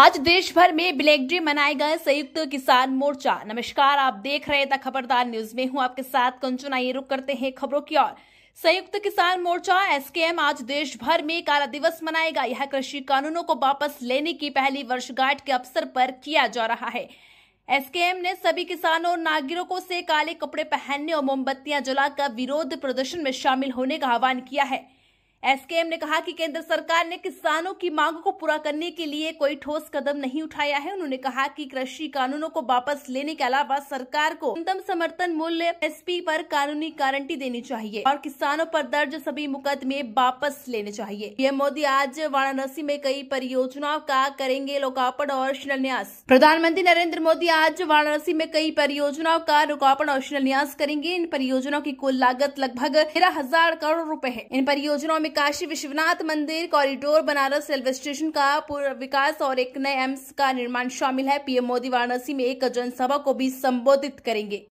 आज देश भर में ब्लैक डे मनाए गए संयुक्त किसान मोर्चा नमस्कार आप देख रहे थे खबरदार न्यूज में हूँ आपके साथ कंचना ये रुक करते हैं खबरों की ओर संयुक्त किसान मोर्चा एसकेएम आज देश भर में काला दिवस मनाएगा यह कृषि कानूनों को वापस लेने की पहली वर्षगांठ के अवसर पर किया जा रहा है एसकेएम ने सभी किसानों और नागरिकों से काले कपड़े पहनने और मोमबत्तियां जलाकर विरोध प्रदर्शन में शामिल होने का आह्वान किया है एसकेएम ने कहा कि केंद्र सरकार ने किसानों की मांगों को पूरा करने के लिए कोई ठोस कदम नहीं उठाया है उन्होंने कहा कि कृषि कानूनों को वापस लेने के अलावा सरकार को न्यूनतम समर्थन मूल्य एसपी पर कानूनी गारंटी देनी चाहिए और किसानों पर दर्ज सभी मुकदमे वापस लेने चाहिए पीएम मोदी आज वाराणसी में कई परियोजनाओं का करेंगे लोकार्पण और शिलान्यास प्रधानमंत्री नरेंद्र मोदी आज वाराणसी में कई परियोजनाओं का लोकार्पण और शिलान्यास करेंगे इन परियोजनाओं की कुल लागत लगभग तेरह हजार करोड़ रूपए है इन परियोजनाओं में काशी विश्वनाथ मंदिर कॉरिडोर बनारस रेलवे स्टेशन का पूर्व विकास और एक नए एम्स का निर्माण शामिल है पीएम मोदी वाराणसी में एक जनसभा को भी संबोधित करेंगे